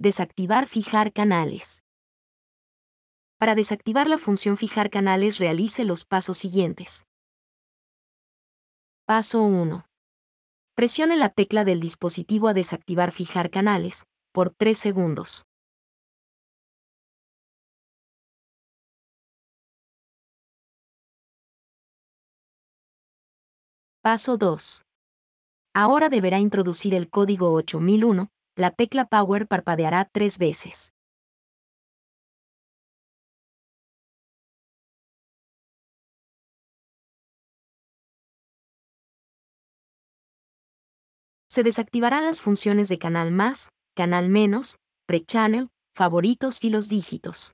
Desactivar fijar canales. Para desactivar la función fijar canales realice los pasos siguientes. Paso 1. Presione la tecla del dispositivo a desactivar fijar canales, por 3 segundos. Paso 2. Ahora deberá introducir el código 8001, la tecla Power parpadeará tres veces. Se desactivarán las funciones de canal más, canal menos, pre-channel, favoritos y los dígitos.